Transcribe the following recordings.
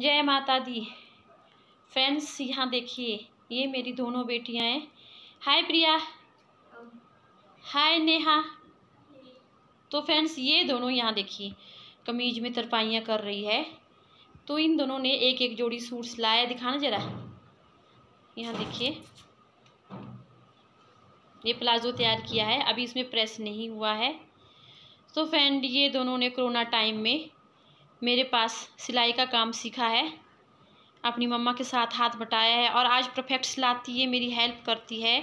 जय माता दी फ्रेंड्स यहाँ देखिए ये मेरी दोनों बेटियाँ हैं हाय प्रिया हाय नेहा तो फ्रेंड्स ये दोनों यहाँ देखिए कमीज में तरपाइयाँ कर रही है तो इन दोनों ने एक एक जोड़ी सूट सिलाया दिखाना जरा यहाँ देखिए ये प्लाजो तैयार किया है अभी इसमें प्रेस नहीं हुआ है तो फ्रेंड ये दोनों ने कोरोना टाइम में मेरे पास सिलाई का काम सीखा है अपनी मम्मा के साथ हाथ बटाया है और आज परफेक्ट सिलाती है मेरी हेल्प करती है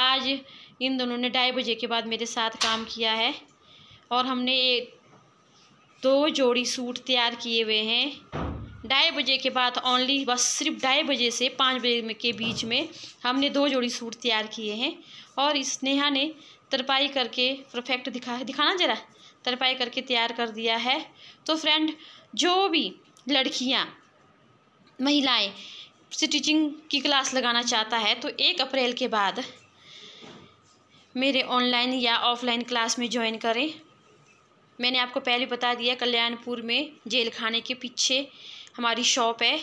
आज इन दोनों ने ढाई बजे के बाद मेरे साथ काम किया है और हमने एक दो जोड़ी सूट तैयार किए हुए हैं ढाई बजे के बाद ओनली बस सिर्फ ढाई बजे से पाँच बजे के बीच में हमने दो जोड़ी सूट तैयार किए हैं और इस नेहा ने तरपाई करके परफेक्ट दिखा दिखाना ज़रा तरपाई करके तैयार कर दिया है तो फ्रेंड जो भी लड़कियाँ महिलाएं स्टिचिंग की क्लास लगाना चाहता है तो एक अप्रैल के बाद मेरे ऑनलाइन या ऑफलाइन क्लास में ज्वाइन करें मैंने आपको पहले बता दिया कल्याणपुर में जेल खाने के पीछे हमारी शॉप है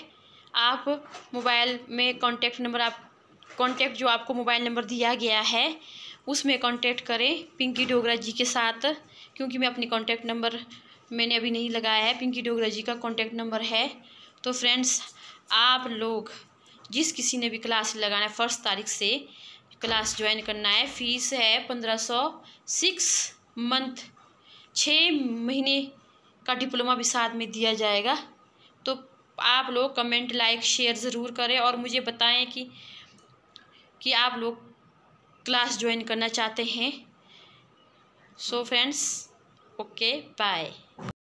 आप मोबाइल में कॉन्टेक्ट नंबर आप कॉन्टेक्ट जो आपको मोबाइल नंबर दिया गया है उसमें कॉन्टेक्ट करें पिंकी डोगरा जी के साथ क्योंकि मैं अपनी कॉन्टेक्ट नंबर मैंने अभी नहीं लगाया है पिंकी डोगरा जी का कॉन्टेक्ट नंबर है तो फ्रेंड्स आप लोग जिस किसी ने भी क्लास लगाना है फर्स्ट तारीख से क्लास ज्वाइन करना है फीस है पंद्रह सौ सिक्स मंथ छः महीने का डिप्लोमा भी साथ में दिया जाएगा तो आप लोग कमेंट लाइक शेयर ज़रूर करें और मुझे बताएं कि कि आप लोग क्लास ज्वाइन करना चाहते हैं सो फ्रेंड्स ओके बाय